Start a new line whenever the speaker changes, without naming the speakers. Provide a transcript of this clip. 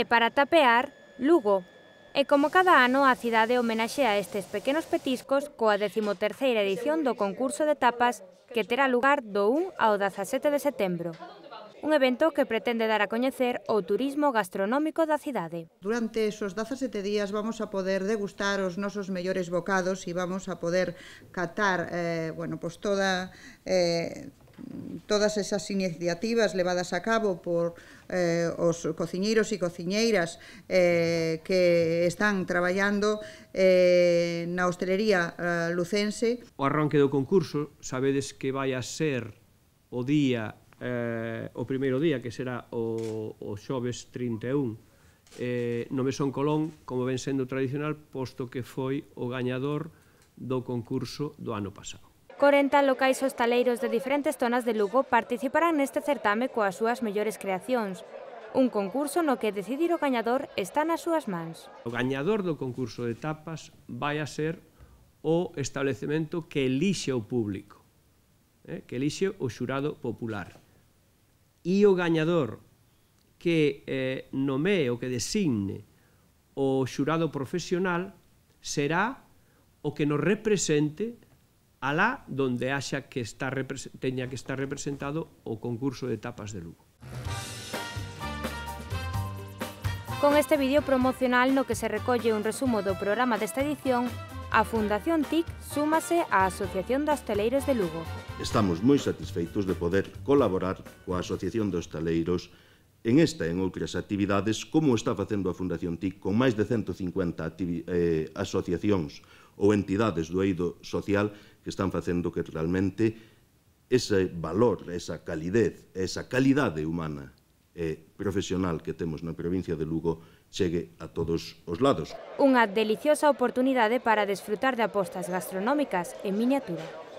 E para tapear, Lugo. E como cada ano, a cidade homenaxe a estes pequenos petiscos coa 13ª edición do concurso de tapas que terá lugar do 1 ao 17 de setembro. Un evento que pretende dar a coñecer o turismo gastronómico da cidade.
Durante esos 17 días vamos a poder degustar os nosos mellores bocados e vamos a poder catar eh, bueno, toda, eh, todas esas iniciativas levadas a cabo por eh, os cociñeiros e cociñeiras eh, que están traballando eh, na hostelería eh, lucense.
O arranque do concurso, sabedes que vai a ser o día, eh, o primeiro día, que será o, o xoves 31, eh, no Mesón Colón, como ven sendo tradicional, posto que foi o gañador do concurso do ano pasado.
40 locais hostaleiros de diferentes zonas de Lugo participarán neste certame coas súas mellores creacións. Un concurso no que decidir o gañador está nas súas mans.
O gañador do concurso de tapas vai a ser o establecemento que elixe o público, eh, que elixe o xurado popular. E o gañador que eh, nomee o que designe o xurado profesional será o que nos represente alá donde haxa que está teña que estar representado o concurso de tapas de Lugo.
Con este vídeo promocional no que se recolle un resumo do programa desta edición, a Fundación TIC súmase á Asociación de Hosteleiros de Lugo.
Estamos moi satisfeitos de poder colaborar coa Asociación de Hosteleiros de en esta e en outras actividades, como está facendo a Fundación TIC con máis de 150 eh, asociacións ou entidades do eido social que están facendo que realmente ese valor, esa calidez, esa calidade humana e profesional que temos na provincia de Lugo chegue a todos os lados.
Unha deliciosa oportunidade para desfrutar de apostas gastronómicas en miniatura.